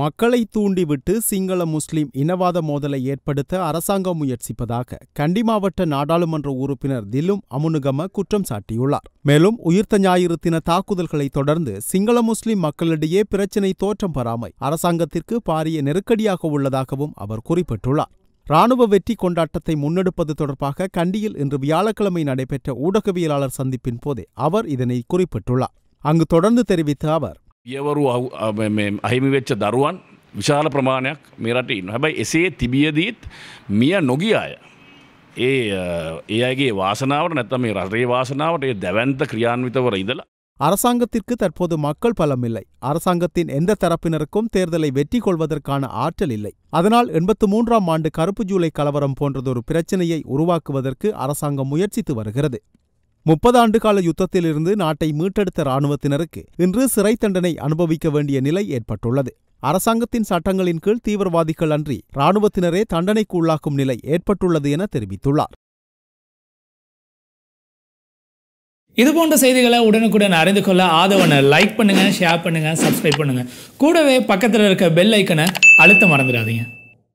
மக்களை தூண்டிவிட்டு சிங்கள முஸ்லிம் இனவாத மோதலை ஏற்படுத்த அரசாங்கம் முயற்சிப்பதாக கண்டி மாவட்ட நாடாளுமன்ற உறுப்பினர் திலும் அமுனுகம குற்றம் சாட்டியுள்ளார் மேலும் உயிர்த்த ஞாயிறு தின தாக்குதல்களை தொடர்ந்து சிங்கள முஸ்லிம் மக்களிடையே பிரச்சினை தோற்றம் பெறாமை அரசாங்கத்திற்கு பாரிய நெருக்கடியாக உள்ளதாகவும் அவர் குறிப்பிட்டுள்ளார் ராணுவ வெற்றி கொண்டாட்டத்தை முன்னெடுப்பது தொடர்பாக கண்டியில் இன்று வியாழக்கிழமை நடைபெற்ற ஊடகவியலாளர் சந்திப்பின் போதே அவர் இதனை குறிப்பிட்டுள்ளார் அங்கு தொடர்ந்து தெரிவித்த அவர் පියවරු වෙච්ච දරුවන් විශාල ප්‍රමාණයක් මේරට ඉන්න හැබයි එසේ තිබියදීත් මිය නොගිය අය. ඒ ඒ අගේ වාසනාවට නැත්තම මේ රටේ වාසනාවට ඒ දැවන්ත ක්‍රියාන්විතවර ඉදලා அரசாங்கத்திற்கு தற்போது மக்கள் பலம் இல்லை அரசாங்கத்தின் எந்த தரப்பினருக்கும் தேர்தலை வெற்றி கொள்வதற்கான ஆற்றல் இல்லை அதனால் எண்பத்து மூன்றாம் ஆண்டு கருப்பு ஜூலை கலவரம் போன்றதொரு பிரச்சனையை உருவாக்குவதற்கு அரசாங்கம் முயற்சித்து வருகிறது முப்பது ஆண்டுகால யுத்தத்திலிருந்து நாட்டை மீட்டெடுத்த ராணுவத்தினருக்கு இன்று சிறை தண்டனை அனுபவிக்க வேண்டிய நிலை ஏற்பட்டுள்ளது அரசாங்கத்தின் சட்டங்களின் கீழ் தீவிரவாதிகள் அன்றி இராணுவத்தினரே தண்டனைக்கு உள்ளாக்கும் நிலை ஏற்பட்டுள்ளது என தெரிவித்துள்ளார் இதுபோன்ற செய்திகளை உடனுக்குடன் அறிந்து கொள்ள ஆதவனை லைக் பண்ணுங்க ஷேர் பண்ணுங்க சப்ஸ்கிரைப் பண்ணுங்க கூடவே பக்கத்தில் இருக்க பெல் ஐக்கனை அழுத்த மறந்துடாதீங்க